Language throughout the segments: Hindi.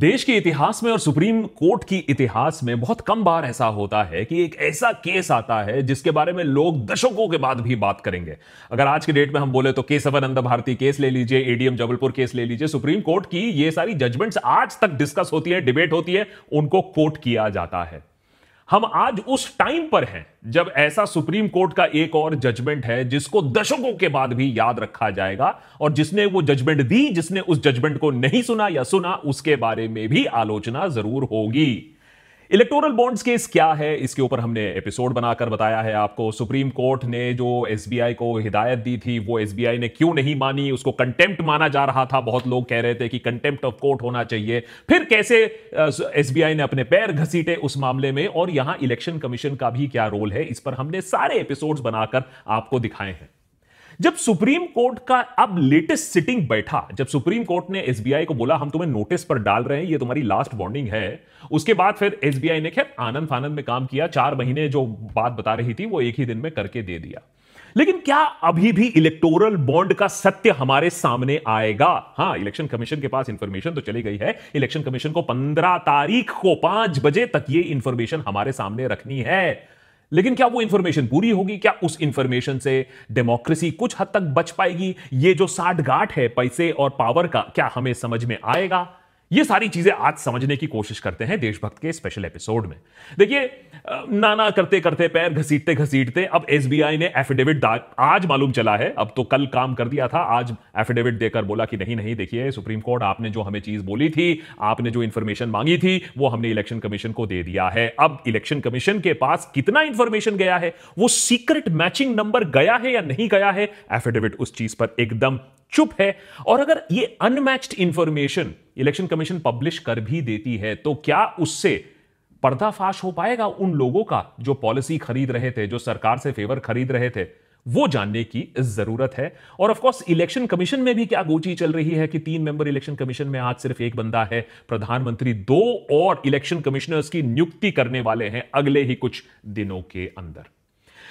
देश के इतिहास में और सुप्रीम कोर्ट की इतिहास में बहुत कम बार ऐसा होता है कि एक ऐसा केस आता है जिसके बारे में लोग दशकों के बाद भी बात करेंगे अगर आज के डेट में हम बोले तो केसवानंद भारती केस ले लीजिए एडीएम जबलपुर केस ले लीजिए सुप्रीम कोर्ट की ये सारी जजमेंट्स आज तक डिस्कस होती है डिबेट होती है उनको कोर्ट किया जाता है हम आज उस टाइम पर हैं जब ऐसा सुप्रीम कोर्ट का एक और जजमेंट है जिसको दशकों के बाद भी याद रखा जाएगा और जिसने वो जजमेंट दी जिसने उस जजमेंट को नहीं सुना या सुना उसके बारे में भी आलोचना जरूर होगी इलेक्टोरल बॉन्ड्स केस क्या है इसके ऊपर हमने एपिसोड बनाकर बताया है आपको सुप्रीम कोर्ट ने जो एसबीआई को हिदायत दी थी वो एसबीआई ने क्यों नहीं मानी उसको कंटेम्प्ट माना जा रहा था बहुत लोग कह रहे थे कि कंटेम्प्ट ऑफ कोर्ट होना चाहिए फिर कैसे एसबीआई ने अपने पैर घसीटे उस मामले में और यहां इलेक्शन कमीशन का भी क्या रोल है इस पर हमने सारे एपिसोड बनाकर आपको दिखाए हैं जब सुप्रीम कोर्ट का अब लेटेस्ट सिटिंग बैठा जब सुप्रीम कोर्ट ने एसबीआई को बोला हम तुम्हें नोटिस पर डाल रहे हैं ये तुम्हारी लास्ट वार्निंग है उसके बाद फिर एसबीआई ने खैर आनंद फानंद में काम किया चार महीने जो बात बता रही थी वो एक ही दिन में करके दे दिया लेकिन क्या अभी भी इलेक्टोरल बॉन्ड का सत्य हमारे सामने आएगा हाँ इलेक्शन कमीशन के पास इंफॉर्मेशन तो चली गई है इलेक्शन कमीशन को पंद्रह तारीख को पांच बजे तक ये इंफॉर्मेशन हमारे सामने रखनी है लेकिन क्या वो इंफॉर्मेशन पूरी होगी क्या उस इंफॉर्मेशन से डेमोक्रेसी कुछ हद तक बच पाएगी ये जो गाठ है पैसे और पावर का क्या हमें समझ में आएगा ये सारी चीजें आज समझने की कोशिश करते हैं देशभक्त के स्पेशल एपिसोड में देखिए नाना करते करते पैर घसीटते घसीटते अब एस ने एफिडेविट आज मालूम चला है अब तो कल काम कर दिया था आज एफिडेविट देकर बोला कि नहीं नहीं देखिए सुप्रीम कोर्ट आपने जो हमें चीज बोली थी आपने जो इंफॉर्मेशन मांगी थी वो हमने इलेक्शन कमीशन को दे दिया है अब इलेक्शन कमीशन के पास कितना इंफॉर्मेशन गया है वो सीक्रेट मैचिंग नंबर गया है या नहीं गया है एफिडेविट उस चीज पर एकदम चुप है और अगर ये unmatched information election commission publish कर भी देती है तो क्या उससे पर्दाफाश हो पाएगा उन लोगों का जो पॉलिसी खरीद रहे थे जो सरकार से फेवर खरीद रहे थे वो जानने की जरूरत है और ऑफ कोर्स इलेक्शन कमीशन में भी क्या गोची चल रही है कि तीन मेंबर इलेक्शन कमीशन में आज सिर्फ एक बंदा है प्रधानमंत्री दो और इलेक्शन कमिश्नर्स की नियुक्ति करने वाले हैं अगले ही कुछ दिनों के अंदर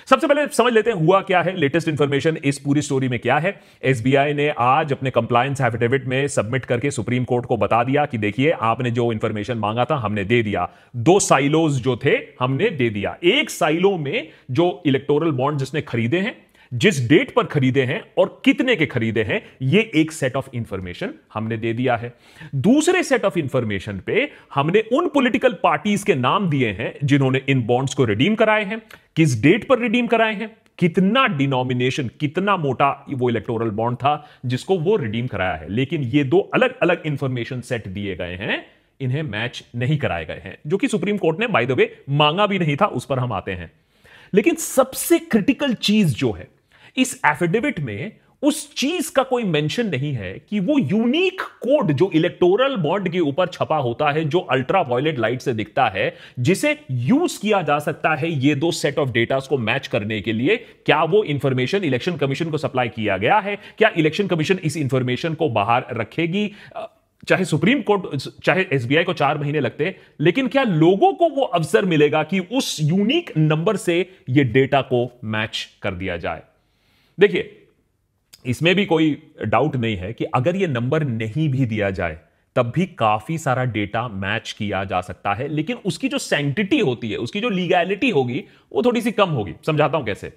सबसे पहले समझ लेते हैं हुआ क्या है लेटेस्ट इन्फॉर्मेशन इस पूरी स्टोरी में क्या है एसबीआई ने आज अपने कंप्लायंस एफिडेविट में सबमिट करके सुप्रीम कोर्ट को बता दिया कि देखिए आपने जो इन्फॉर्मेशन मांगा था हमने दे दिया दो साइलोज जो थे हमने दे दिया एक साइलो में जो इलेक्टोरल बॉन्ड जिसने खरीदे हैं जिस डेट पर खरीदे हैं और कितने के खरीदे हैं यह एक सेट ऑफ इंफॉर्मेशन हमने दे दिया है दूसरे सेट ऑफ इंफॉर्मेशन पे हमने उन पॉलिटिकल पार्टीज के नाम दिए हैं जिन्होंने इन बॉन्ड्स को रिडीम कराए हैं किस डेट पर रिडीम कराए हैं कितना डिनोमिनेशन कितना मोटा वो इलेक्टोरल बॉन्ड था जिसको वो रिडीम कराया है लेकिन ये दो अलग अलग इंफॉर्मेशन सेट दिए गए हैं इन्हें मैच नहीं कराए गए हैं जो कि सुप्रीम कोर्ट ने बाय द वे मांगा भी नहीं था उस पर हम आते हैं लेकिन सबसे क्रिटिकल चीज जो है इस एफिडेविट में उस चीज का कोई मेंशन नहीं है कि वो यूनिक कोड जो इलेक्टोरल बॉन्ड के ऊपर छपा होता है जो अल्ट्रा वायलेट लाइट से दिखता है जिसे यूज किया जा सकता है ये दो सेट ऑफ डेटा को मैच करने के लिए क्या वो इंफॉर्मेशन इलेक्शन कमीशन को सप्लाई किया गया है क्या इलेक्शन कमीशन इस इंफॉर्मेशन को बाहर रखेगी चाहे सुप्रीम कोर्ट चाहे एसबीआई को चार महीने लगते लेकिन क्या लोगों को वो अवसर मिलेगा कि उस यूनिक नंबर से ये डेटा को मैच कर दिया जाए देखिए इसमें भी कोई डाउट नहीं है कि अगर ये नंबर नहीं भी दिया जाए तब भी काफी सारा डेटा मैच किया जा सकता है लेकिन उसकी जो सेंटिटी होती है उसकी जो लीगैलिटी होगी वो थोड़ी सी कम होगी समझाता हूं कैसे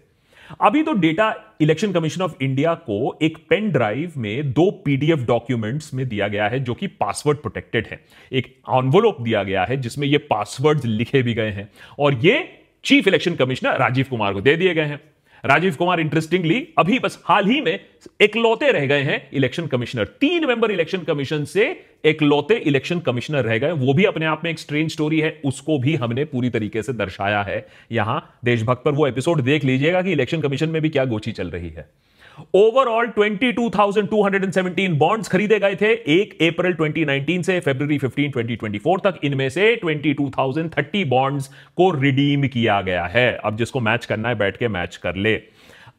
अभी तो data election commission of India को एक पेन ड्राइव में दो पीडीएफ डॉक्यूमेंट्स में दिया गया है जो कि पासवर्ड प्रोटेक्टेड है एक ऑनवोलोप दिया गया है जिसमें ये पासवर्ड लिखे भी गए हैं और ये chief election commissioner Rajeev Kumar को दे दिए गए हैं राजीव कुमार इंटरेस्टिंगली अभी बस हाल ही में एकलौते रह गए हैं इलेक्शन कमिश्नर तीन मेंबर इलेक्शन कमीशन से एकलौते इलेक्शन कमिश्नर रह गए वो भी अपने आप में एक स्ट्रेंज स्टोरी है उसको भी हमने पूरी तरीके से दर्शाया है यहां देशभक्त पर वो एपिसोड देख लीजिएगा कि इलेक्शन कमीशन में भी क्या गोची चल रही है ओवरऑल 22,217 बॉन्ड्स खरीदे गए थे 1 अप्रैल 2019 से फेबर 15, 2024 तक इनमें से 22,030 बॉन्ड्स को रिडीम किया गया है अब जिसको मैच करना है बैठ के मैच कर ले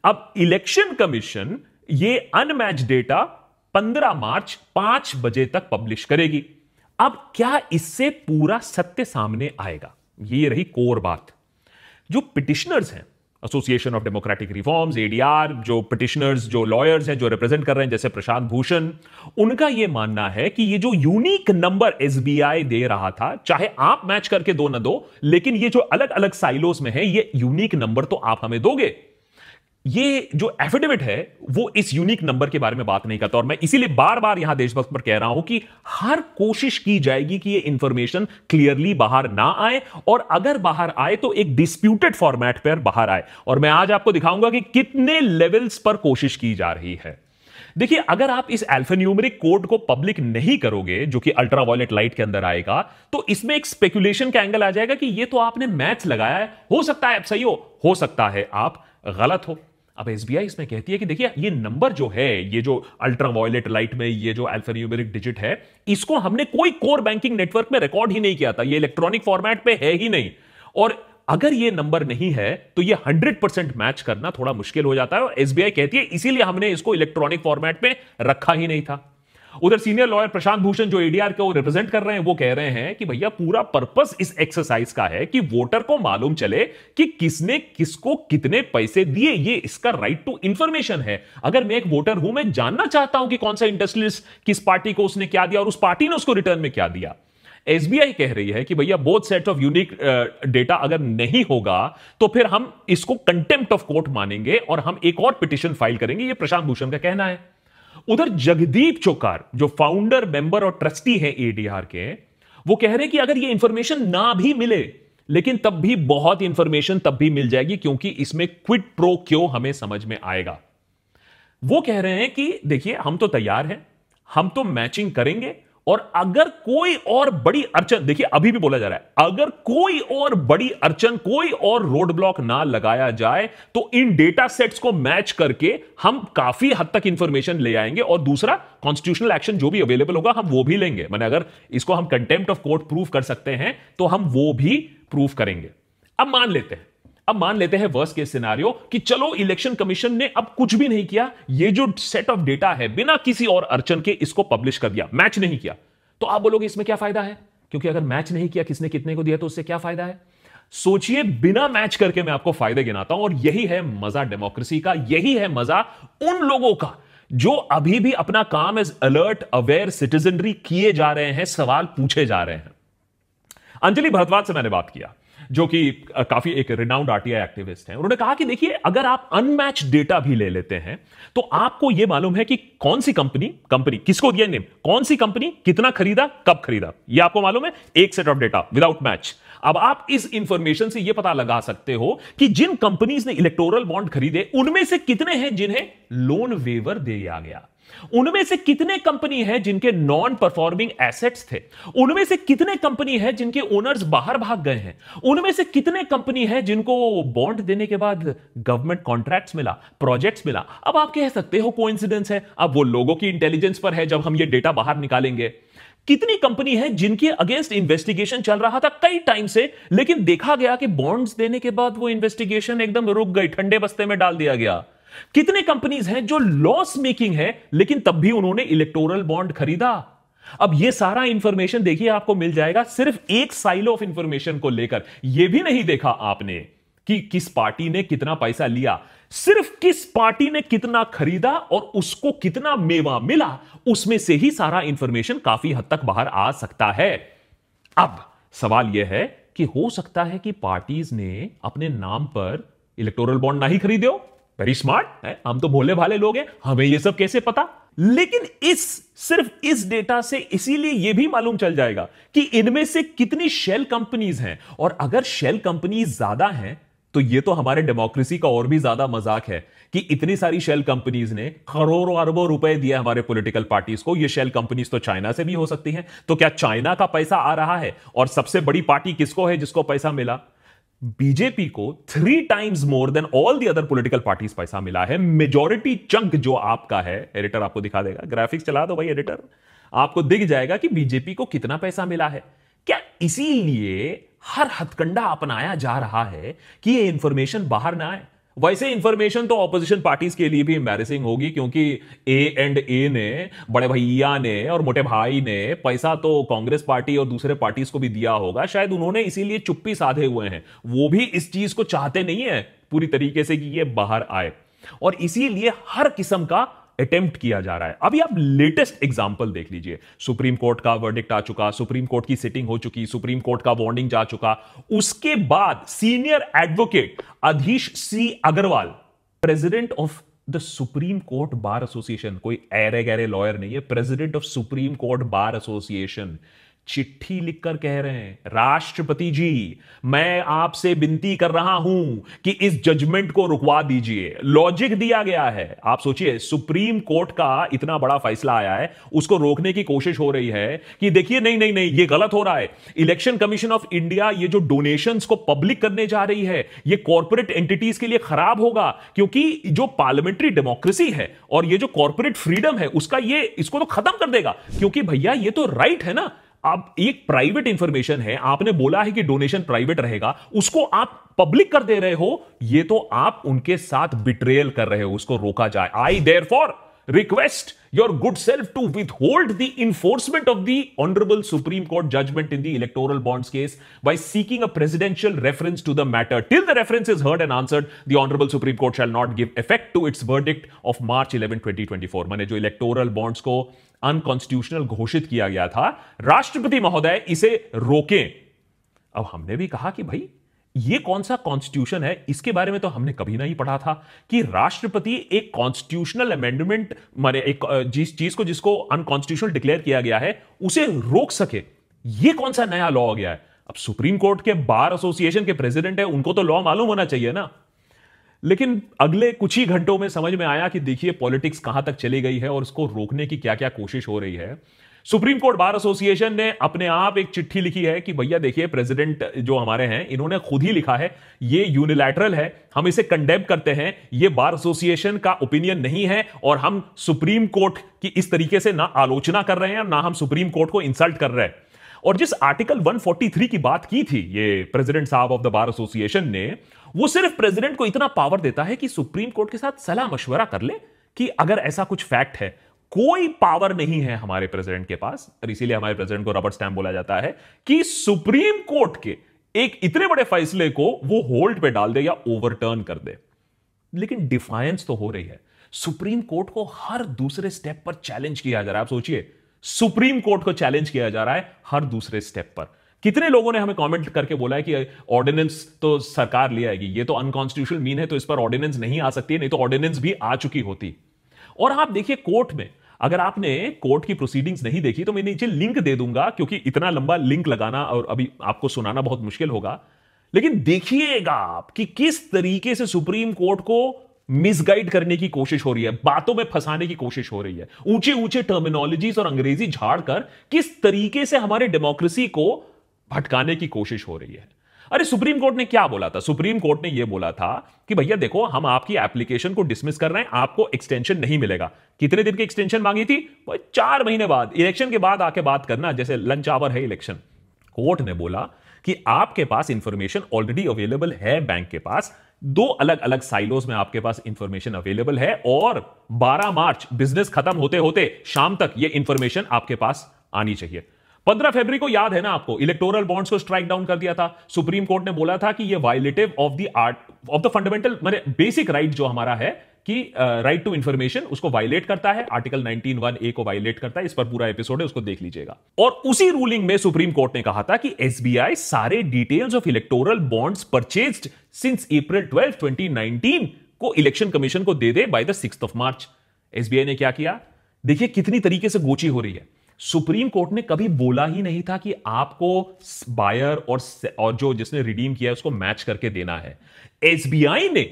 अब इलेक्शन कमीशन ये अनमैच डेटा 15 मार्च 5 बजे तक पब्लिश करेगी अब क्या इससे पूरा सत्य सामने आएगा ये रही कोर बात जो पिटिशनर्स हैं association of democratic reforms ADR जो पिटिशनर्स जो लॉयर्स हैं जो रिप्रेजेंट कर रहे हैं जैसे प्रशांत भूषण उनका यह मानना है कि ये जो यूनिक नंबर एस दे रहा था चाहे आप मैच करके दो ना दो लेकिन ये जो अलग अलग साइलोस में है ये यूनिक नंबर तो आप हमें दोगे ये जो एफिडेविट है वो इस यूनिक नंबर के बारे में बात नहीं करता और मैं इसीलिए बार बार यहां देशभक्त पर कह रहा हूं कि हर कोशिश की जाएगी कि ये इंफॉर्मेशन क्लियरली बाहर ना आए और अगर बाहर आए तो एक डिस्प्यूटेड फॉर्मेट पर बाहर आए और मैं आज आपको दिखाऊंगा कि कितने लेवल्स पर कोशिश की जा रही है देखिए अगर आप इस एल्फेन्यूमरिक कोड को पब्लिक नहीं करोगे जो कि अल्ट्रा वायलेट लाइट के अंदर आएगा तो इसमें एक स्पेकुलेशन का एंगल आ जाएगा कि ये तो आपने मैथ्स लगाया है हो सकता है आप सही हो हो सकता है आप गलत हो अब एस इसमें कहती है कि देखिए ये नंबर जो है ये जो अल्ट्रा वायलेट लाइट में ये जो एल्फेन्यूमेरिक डिजिट है इसको हमने कोई कोर बैंकिंग नेटवर्क में रिकॉर्ड ही नहीं किया था ये इलेक्ट्रॉनिक फॉर्मेट पे है ही नहीं और अगर ये नंबर नहीं है तो ये 100% मैच करना थोड़ा मुश्किल हो जाता है और एसबीआई कहती है इसीलिए हमने इसको इलेक्ट्रॉनिक फॉर्मेट में रखा ही नहीं था उधर सीनियर लॉयर प्रशांत भूषण जो एडीआर को रिप्रेजेंट कर रहे हैं वो कह रहे हैं कि भैया पूरा पर्पस इस एक्सरसाइज का है कि वोटर को मालूम चले कि किसने किसको कितने पैसे दिए ये इसका राइट टू इंफॉर्मेशन है अगर मैं एक वोटर हूं मैं जानना चाहता हूं कि कौन सा इंडस्ट्रियलिस्ट किस पार्टी को उसने क्या दिया और उस पार्टी ने उसको रिटर्न में क्या दिया एसबीआई कह रही है कि भैया both set of unique data अगर नहीं होगा तो फिर हम इसको कंटेम्प्ट ऑफ कोर्ट मानेंगे और हम एक और पिटिशन फाइल करेंगे ये प्रशांत भूषण का कहना है उधर जगदीप चोकार जो फाउंडर मेंबर और ट्रस्टी हैं एडीआर के वो कह रहे हैं कि अगर ये इंफॉर्मेशन ना भी मिले लेकिन तब भी बहुत इंफॉर्मेशन तब भी मिल जाएगी क्योंकि इसमें क्विट प्रो क्यों हमें समझ में आएगा वो कह रहे हैं कि देखिए हम तो तैयार हैं हम तो मैचिंग करेंगे और अगर कोई और बड़ी अड़चन देखिए अभी भी बोला जा रहा है अगर कोई और बड़ी अड़चन कोई और रोड ब्लॉक ना लगाया जाए तो इन डेटा सेट्स को मैच करके हम काफी हद तक इंफॉर्मेशन ले आएंगे और दूसरा कॉन्स्टिट्यूशनल एक्शन जो भी अवेलेबल होगा हम वो भी लेंगे मैंने अगर इसको हम कंटेम्प्ट ऑफ कोर्ट प्रूफ कर सकते हैं तो हम वो भी प्रूफ करेंगे अब मान लेते हैं अब मान लेते हैं वर्स्ट के सिनारियो कि चलो इलेक्शन कमीशन ने अब कुछ भी नहीं किया ये जो सेट ऑफ डेटा है बिना किसी और अर्चन के इसको पब्लिश कर दिया मैच नहीं किया तो आप बोलोगे इसमें क्या फायदा है क्योंकि अगर मैच नहीं किया किसने कितने को दिया तो उससे क्या फायदा है सोचिए बिना मैच करके मैं आपको फायदे गिनाता हूं और यही है मजा डेमोक्रेसी का यही है मजा उन लोगों का जो अभी भी अपना काम एज अलर्ट अवेयर सिटीजनरी किए जा रहे हैं सवाल पूछे जा रहे हैं अंजलि भरद्वाज से मैंने बात किया जो कि काफी एक रिनाउंड आरटीआई एक्टिविस्ट हैं उन्होंने कहा कि देखिए अगर आप अनमैच डेटा भी ले लेते हैं तो आपको यह मालूम है कि कौन सी कंपनी कंपनी किसको दिया नेम कौन सी कंपनी कितना खरीदा कब खरीदा यह आपको मालूम है एक set of data without match अब आप इस इंफॉर्मेशन से यह पता लगा सकते हो कि जिन कंपनीज ने इलेक्टोरल बॉन्ड खरीदे उनमें से कितने हैं जिन्हें लोन वेवर दिया गया उनमें से कितने कंपनी है जिनके नॉन परफॉर्मिंग एसेट्स थे उनमें से कितने कंपनी है जिनके ओनर्स बाहर भाग गए हैं उनमें से कितने कंपनी है जिनको बॉन्ड देने के बाद गवर्नमेंट कॉन्ट्रैक्ट्स मिला प्रोजेक्ट्स मिला अब आप कह सकते हो कोइंसिडेंस है अब वो लोगों की इंटेलिजेंस पर है जब हम ये डेटा बाहर निकालेंगे कितनी कंपनी है जिनके अगेंस्ट इन्वेस्टिगेशन चल रहा था कई टाइम से लेकिन देखा गया कि बॉन्ड्स देने के बाद वो इन्वेस्टिगेशन एकदम रुक गई ठंडे बस्ते में डाल दिया गया कितने कंपनीज हैं जो लॉस मेकिंग है लेकिन तब भी उन्होंने इलेक्टोरल बॉन्ड खरीदा अब ये सारा इंफॉर्मेशन देखिए आपको मिल जाएगा सिर्फ एक साइलो ऑफ इंफॉर्मेशन को लेकर यह भी नहीं देखा आपने कि किस पार्टी ने कितना पैसा लिया सिर्फ किस पार्टी ने कितना खरीदा और उसको कितना मेवा मिला उसमें से ही सारा इंफॉर्मेशन काफी हद तक बाहर आ सकता है अब सवाल यह है कि हो सकता है कि पार्टीज ने अपने नाम पर इलेक्टोरल बॉन्ड ना ही खरीदे हो वेरी स्मार्ट है हम तो भोले भाले लोग हैं हमें ये सब कैसे पता लेकिन इस सिर्फ इस डेटा से इसीलिए यह भी मालूम चल जाएगा कि इनमें से कितनी शेल कंपनीज हैं और अगर शेल कंपनीज ज्यादा हैं तो यह तो हमारे डेमोक्रेसी का और भी ज्यादा मजाक है कि इतनी सारी शेल कंपनीज ने करोड़ों अरबों रुपए दिए हमारे पॉलिटिकल पार्टीज को ये शेल कंपनीज तो चाइना से भी हो सकती हैं तो क्या चाइना का पैसा आ रहा है और सबसे बड़ी पार्टी किसको है जिसको पैसा मिला बीजेपी को three times more than all the other political parties पैसा मिला है मेजोरिटी चंक जो आपका है एडिटर आपको दिखा देगा ग्राफिक्स चला दो भाई एडिटर आपको दिख जाएगा कि बीजेपी को कितना पैसा मिला है क्या इसीलिए हर हथकंडा अपनाया जा रहा है कि ये इंफॉर्मेशन बाहर ना आए वैसे इंफॉर्मेशन तो ऑपोजिशन पार्टीज के लिए भी एम्बेसिंग होगी क्योंकि ए एंड ए ने बड़े भैया ने और मोटे भाई ने पैसा तो कांग्रेस पार्टी और दूसरे पार्टीज को भी दिया होगा शायद उन्होंने इसीलिए चुप्पी साधे हुए हैं वो भी इस चीज को चाहते नहीं है पूरी तरीके से कि ये बाहर आए और इसीलिए हर किस्म का अटेम्प्ट किया जा रहा है अभी आप लेटेस्ट एग्जाम्पल देख लीजिए सुप्रीम कोर्ट का वर्डिक्ट आ चुका सुप्रीम कोर्ट की सिटिंग हो चुकी सुप्रीम कोर्ट का वार्निंग जा चुका उसके बाद senior advocate Adish C Agarwala president of the supreme court bar association कोई ऐरे गहरे लॉयर नहीं है president of supreme court bar association चिट्ठी लिखकर कह रहे हैं राष्ट्रपति जी मैं आपसे विनती कर रहा हूं कि इस जजमेंट को रुकवा दीजिए लॉजिक दिया गया है आप सोचिए सुप्रीम कोर्ट का इतना बड़ा फैसला आया है उसको रोकने की कोशिश हो रही है कि देखिए नहीं नहीं नहीं ये गलत हो रहा है इलेक्शन कमीशन ऑफ इंडिया ये जो डोनेशन को पब्लिक करने जा रही है ये कॉरपोरेट एंटिटीज के लिए खराब होगा क्योंकि जो पार्लियामेंट्री डेमोक्रेसी है और ये जो कॉरपोरेट फ्रीडम है उसका ये इसको तो खत्म कर देगा क्योंकि भैया ये तो राइट है ना अब एक प्राइवेट इंफॉर्मेशन है आपने बोला है कि डोनेशन प्राइवेट रहेगा उसको आप पब्लिक कर दे रहे हो ये तो आप उनके साथ बिट्रेयल कर रहे हो उसको रोका जाए I therefore request your good self to withhold the enforcement of the Honorable Supreme Court judgment in the electoral bonds case by seeking a presidential reference to the matter. Till the reference is heard and answered, the Honorable Supreme Court shall not give effect to its verdict of March 11, 2024. mane jo electoral bonds ko unconstitutional ghoshit kiya gaya tha rashtrapati mahoday ise roke ab humne bhi kaha ki bhai ये कौन सा कॉन्स्टिट्यूशन है इसके बारे में तो हमने कभी नहीं पढ़ा था कि राष्ट्रपति एक कॉन्स्टिट्यूशनल अमेंडमेंट माने एक जिस चीज को जिसको अनकॉन्स्टिट्यूशनल डिक्लेयर किया गया है उसे रोक सके ये कौन सा नया लॉ हो गया है अब सुप्रीम कोर्ट के बार एसोसिएशन के प्रेसिडेंट है उनको तो लॉ मालूम होना चाहिए ना लेकिन अगले कुछ ही घंटों में समझ में आया कि देखिए पॉलिटिक्स कहां तक चली गई है और उसको रोकने की क्या क्या कोशिश हो रही है सुप्रीम कोर्ट बार एसोसिएशन ने अपने आप एक चिट्ठी लिखी है कि भैया देखिए प्रेसिडेंट जो हमारे हैं इन्होंने खुद ही लिखा है ये यूनिलैटरल है हम इसे कंडेम करते हैं ये बार एसोसिएशन का ओपिनियन नहीं है और हम सुप्रीम कोर्ट की इस तरीके से ना आलोचना कर रहे हैं ना हम सुप्रीम कोर्ट को इंसल्ट कर रहे हैं और जिस आर्टिकल 143 की बात की थी ये प्रेसिडेंट साहब ऑफ द बार एसोसिएशन ने वो सिर्फ प्रेसिडेंट को इतना पावर देता है कि सुप्रीम कोर्ट के साथ सलाह मशवरा कर ले कि अगर ऐसा कुछ फैक्ट है कोई पावर नहीं है हमारे प्रेसिडेंट के पास और इसीलिए हमारे प्रेसिडेंट को रबर स्टैम्प बोला जाता है कि सुप्रीम कोर्ट के एक इतने बड़े फैसले को वो होल्ड पे डाल दे या ओवरटर्न कर दे लेकिन डिफायंस तो हो रही है सुप्रीम कोर्ट को हर दूसरे स्टेप पर चैलेंज किया जा रहा है आप सोचिए सुप्रीम कोर्ट को चैलेंज किया जा रहा है हर दूसरे स्टेप पर कितने लोगों ने हमें कमेंट करके बोला है कि ऑर्डिनेंस तो सरकार ले आएगी ये तो अनकॉन्स्टिट्यूशनल मीन है तो इस पर ऑर्डिनेंस नहीं आ सकती है नहीं तो ऑर्डिनेंस भी आ चुकी होती और आप देखिए कोर्ट में अगर आपने कोर्ट की प्रोसीडिंग्स नहीं देखी तो मैं नीचे लिंक दे दूंगा क्योंकि इतना लंबा लिंक लगाना और अभी आपको सुनाना बहुत मुश्किल होगा लेकिन देखिएगा आप कि किस तरीके से सुप्रीम कोर्ट को मिसगाइड करने की कोशिश हो रही है बातों में फंसाने की कोशिश हो रही है ऊंचे ऊंचे टर्मिनोलॉजीज और अंग्रेजी झाड़कर किस तरीके से हमारे डेमोक्रेसी को भटकाने की कोशिश हो रही है अरे सुप्रीम कोर्ट ने क्या बोला था सुप्रीम कोर्ट ने यह बोला था कि भैया देखो हम आपकी एप्लीकेशन को डिसमिस कर रहे हैं आपको एक्सटेंशन नहीं मिलेगा कितने दिन की एक्सटेंशन मांगी थी चार महीने बाद इलेक्शन के बाद आके बात करना जैसे लंच आवर है इलेक्शन कोर्ट ने बोला कि आपके पास इंफॉर्मेशन ऑलरेडी अवेलेबल है बैंक के पास दो अलग अलग साइलोज में आपके पास इंफॉर्मेशन अवेलेबल है और 12 मार्च बिजनेस खत्म होते होते शाम तक यह इंफॉर्मेशन आपके पास आनी चाहिए पंद्रह फरवरी को याद है ना आपको इलेक्टोरल बॉन्ड्स को स्ट्राइक डाउन कर दिया था सुप्रीम कोर्ट ने बोला था कि ये violative of the art of the fundamental मैंने बेसिक राइट जो हमारा है कि राइट टू इंफॉर्मेशन उसको वायलेट करता है आर्टिकल 19.1 ए को वायलेट करता है इस पर पूरा एपिसोड है उसको देख लीजिएगा और उसी रूलिंग में सुप्रीम कोर्ट ने कहा था कि एसबीआई सारे details of electoral bonds purchased since April 12 2019 को इलेक्शन कमीशन को दे दे by the six of March SBI ने क्या किया देखिए कितनी तरीके से गोची हो रही है सुप्रीम कोर्ट ने कभी बोला ही नहीं था कि आपको बायर और और जो जिसने रिडीम किया उसको मैच करके देना है एसबीआई ने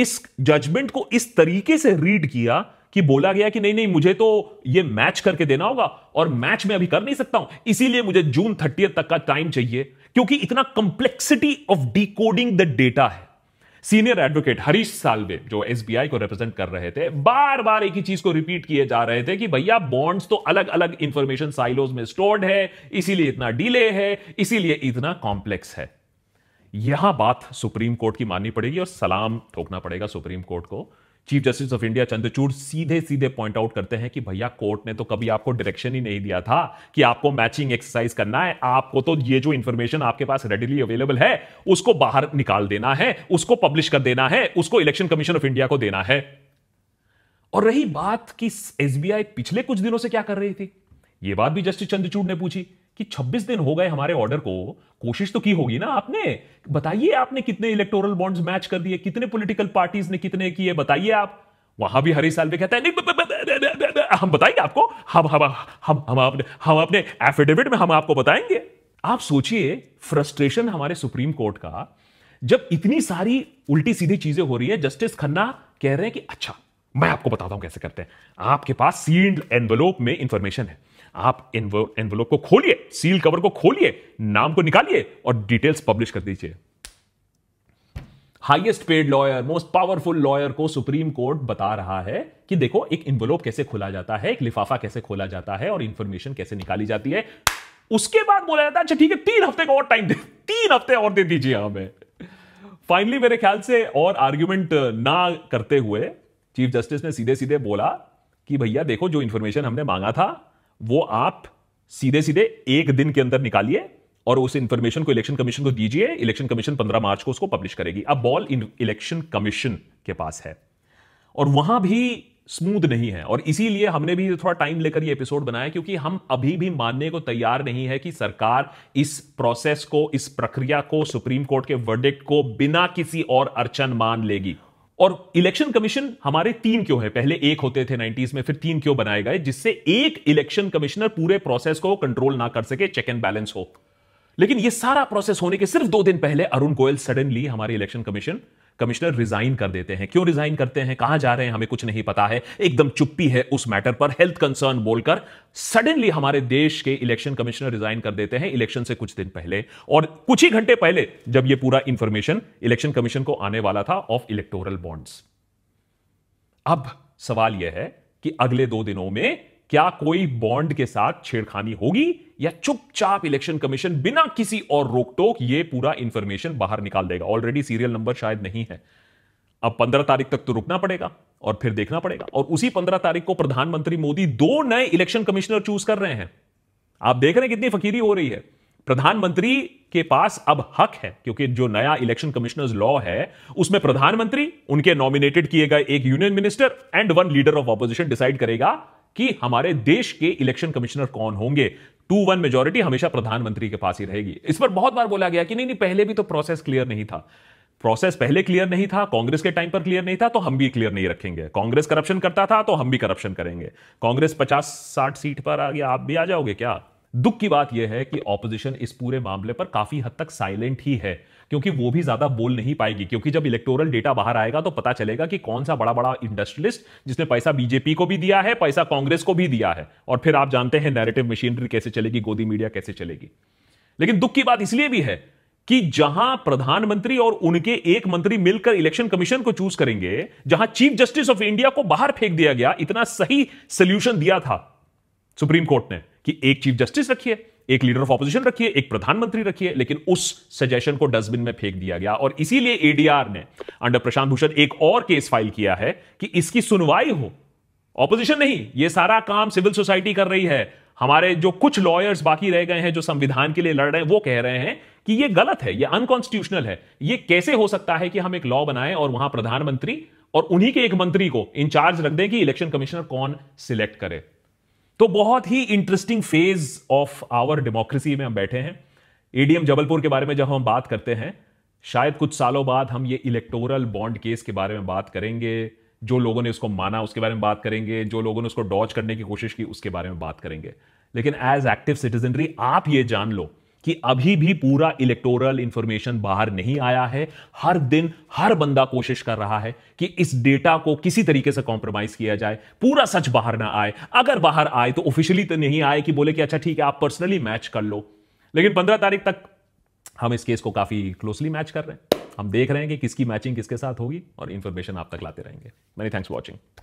इस जजमेंट को इस तरीके से रीड किया कि बोला गया कि नहीं नहीं मुझे तो ये मैच करके देना होगा और मैच में अभी कर नहीं सकता हूं इसीलिए मुझे जून थर्टी तक का टाइम चाहिए क्योंकि इतना complexity of decoding the data है सीनियर एडवोकेट हरीश सालवे जो एसबीआई को रिप्रेजेंट कर रहे थे बार बार एक ही चीज को रिपीट किए जा रहे थे कि भैया बॉन्ड्स तो अलग अलग इंफॉर्मेशन साइलोज में स्टोर्ड है इसीलिए इतना डिले है इसीलिए इतना कॉम्प्लेक्स है यहां बात सुप्रीम कोर्ट की माननी पड़ेगी और सलाम ठोकना पड़ेगा सुप्रीम कोर्ट को chief justice of India Chandrachud सीधे सीधे पॉइंट आउट करते हैं कि भैया कोर्ट ने तो कभी आपको डायरेक्शन ही नहीं दिया था कि आपको मैचिंग एक्सरसाइज करना है आपको तो ये जो इंफॉर्मेशन आपके पास रेडिली अवेलेबल है उसको बाहर निकाल देना है उसको पब्लिश कर देना है उसको इलेक्शन कमीशन ऑफ इंडिया को देना है और रही बात कि एसबीआई पिछले कुछ दिनों से क्या कर रही थी ये बात भी जस्टिस चंद्रचूड़ ने पूछी कि 26 दिन हो गए हमारे ऑर्डर को कोशिश तो की होगी ना आपने बताइए आपने कितने इलेक्टोरल बॉन्ड्स मैच कर दिए कितने पॉलिटिकल पार्टीज ने कितने किए बताइए आप वहां भी हरी भी कहता है नहीं हम बताएंगे आपको हम हम हम हम आपने हम अपने एफिडेविट में हम आपको बताएंगे आप सोचिए फ्रस्ट्रेशन हमारे सुप्रीम कोर्ट का जब इतनी सारी उल्टी सीधी चीजें हो रही है जस्टिस खन्ना कह रहे हैं कि अच्छा मैं आपको बताता हूं कैसे करते हैं आपके पास सील्ड एनवलोप में इंफॉर्मेशन है आप एनवलोप को खोलिए सील कवर को खोलिए नाम को निकालिए और डिटेल्स पब्लिश कर दीजिए highest paid lawyer most powerful lawyer को सुप्रीम कोर्ट बता रहा है कि देखो एक इन्वलोप कैसे खोला जाता है एक लिफाफा कैसे खोला जाता है और इंफॉर्मेशन कैसे निकाली जाती है उसके बाद बोला जाता है अच्छा ठीक है तीन हफ्ते का और टाइम दे तीन हफ्ते और दे दीजिए हमें फाइनली मेरे ख्याल से और आर्ग्यूमेंट ना करते हुए चीफ जस्टिस ने सीधे सीधे बोला कि भैया देखो जो इंफॉर्मेशन हमने मांगा था वो आप सीधे सीधे एक दिन के अंदर निकालिए और उस इंफॉर्मेशन को इलेक्शन कमीशन को दीजिए इलेक्शन कमीशन 15 मार्च को उसको पब्लिश करेगी अब बॉल इलेक्शन कमीशन के पास है और वहां भी स्मूथ नहीं है और इसीलिए हमने भी थोड़ा टाइम लेकर ये एपिसोड बनाया क्योंकि हम अभी भी मानने को तैयार नहीं है कि सरकार इस प्रोसेस को इस प्रक्रिया को सुप्रीम कोर्ट के वर्डिक्ट को बिना किसी और अर्चन मान लेगी और इलेक्शन कमीशन हमारे तीन क्यों है पहले एक होते थे 90s में फिर तीन क्यों बनाए गए जिससे एक इलेक्शन कमिश्नर पूरे प्रोसेस को कंट्रोल ना कर सके चेक एंड बैलेंस हो लेकिन यह सारा प्रोसेस होने के सिर्फ दो दिन पहले अरुण गोयल सडनली हमारे इलेक्शन कमीशन कमिश्नर रिजाइन कर देते हैं क्यों रिजाइन करते हैं कहां जा रहे हैं हमें कुछ नहीं पता है एकदम चुप्पी है उस मैटर पर हेल्थ कंसर्न बोलकर सडनली हमारे देश के इलेक्शन कमिश्नर रिजाइन कर देते हैं इलेक्शन से कुछ दिन पहले और कुछ ही घंटे पहले जब यह पूरा इंफॉर्मेशन इलेक्शन कमीशन को आने वाला था ऑफ इलेक्टोरल बॉन्ड्स अब सवाल यह है कि अगले दो दिनों में क्या कोई बॉन्ड के साथ छेड़खानी होगी या चुपचाप इलेक्शन कमीशन बिना किसी और रोक टोक ये पूरा इंफॉर्मेशन बाहर निकाल देगा ऑलरेडी सीरियल नंबर शायद नहीं है अब पंद्रह तारीख तक तो रुकना पड़ेगा और फिर देखना पड़ेगा और उसी पंद्रह तारीख को प्रधानमंत्री मोदी दो नए इलेक्शन कमिश्नर चूज कर रहे हैं आप देख रहे हैं कितनी फकीरी हो रही है प्रधानमंत्री के पास अब हक है क्योंकि जो नया इलेक्शन कमिश्नर्स लॉ है उसमें प्रधानमंत्री उनके नॉमिनेटेड किए गए एक union minister and one leader of opposition decide करेगा कि हमारे देश के इलेक्शन कमिश्नर कौन होंगे टू वन मेजोरिटी हमेशा प्रधानमंत्री के पास ही रहेगी इस पर बहुत बार बोला गया कि नहीं नहीं पहले भी तो प्रोसेस क्लियर नहीं था प्रोसेस पहले क्लियर नहीं था कांग्रेस के टाइम पर क्लियर नहीं था तो हम भी क्लियर नहीं रखेंगे कांग्रेस करप्शन करता था तो हम भी करप्शन करेंगे कांग्रेस पचास साठ सीट पर आ गया आप भी आ जाओगे क्या दुख की बात यह है कि ऑपोजिशन इस पूरे मामले पर काफी हद तक साइलेंट ही है क्योंकि वो भी ज्यादा बोल नहीं पाएगी क्योंकि जब इलेक्टोरल डेटा बाहर आएगा तो पता चलेगा कि कौन सा बड़ा बड़ा इंडस्ट्रियलिस्ट जिसने पैसा बीजेपी को भी दिया है पैसा कांग्रेस को भी दिया है और फिर आप जानते हैं नैरेटिव मशीनरी कैसे चलेगी गोदी मीडिया कैसे चलेगी लेकिन दुख की बात इसलिए भी है कि जहां प्रधानमंत्री और उनके एक मंत्री मिलकर इलेक्शन कमीशन को चूज करेंगे जहां चीफ जस्टिस ऑफ इंडिया को बाहर फेंक दिया गया इतना सही सोल्यूशन दिया था सुप्रीम कोर्ट ने कि एक चीफ जस्टिस रखिए एक लीडर ऑफ ऑपोजिशन रखिए एक प्रधानमंत्री रखिए लेकिन उस सजेशन को डस्टबिन में फेंक दिया गया और इसीलिए एडीआर ने अंडर प्रशांत भूषण एक और केस फाइल किया है कि इसकी सुनवाई हो ऑपोजिशन नहीं ये सारा काम सिविल सोसाइटी कर रही है हमारे जो कुछ लॉयर्स बाकी रह गए हैं जो संविधान के लिए लड़ रहे हैं वो कह रहे हैं कि ये गलत है ये अनकॉन्स्टिट्यूशनल है ये कैसे हो सकता है कि हम एक लॉ बनाएं और वहां प्रधानमंत्री और उन्हीं के एक मंत्री को इंचार्ज रख दें कि इलेक्शन कमिश्नर कौन सिलेक्ट करे तो बहुत ही interesting phase of our democracy में हम बैठे हैं एडीएम जबलपुर के बारे में जब हम बात करते हैं शायद कुछ सालों बाद हम ये इलेक्टोरल बॉन्ड केस के बारे में बात करेंगे जो लोगों ने उसको माना उसके बारे में बात करेंगे जो लोगों ने उसको डॉच करने की कोशिश की उसके बारे में बात करेंगे लेकिन एज एक्टिव सिटीजनरी आप ये जान लो कि अभी भी पूरा इलेक्टोरल इंफॉर्मेशन बाहर नहीं आया है हर दिन हर बंदा कोशिश कर रहा है कि इस डेटा को किसी तरीके से कॉम्प्रोमाइज किया जाए पूरा सच बाहर ना आए अगर बाहर आए तो ऑफिशियली तो नहीं आए कि बोले कि अच्छा ठीक है आप पर्सनली मैच कर लो लेकिन पंद्रह तारीख तक हम इस केस को काफी क्लोजली मैच कर रहे हैं हम देख रहे हैं कि किसकी मैचिंग किसके साथ होगी और इन्फॉर्मेशन आप तक लाते रहेंगे मैनी थैंक्स वॉचिंग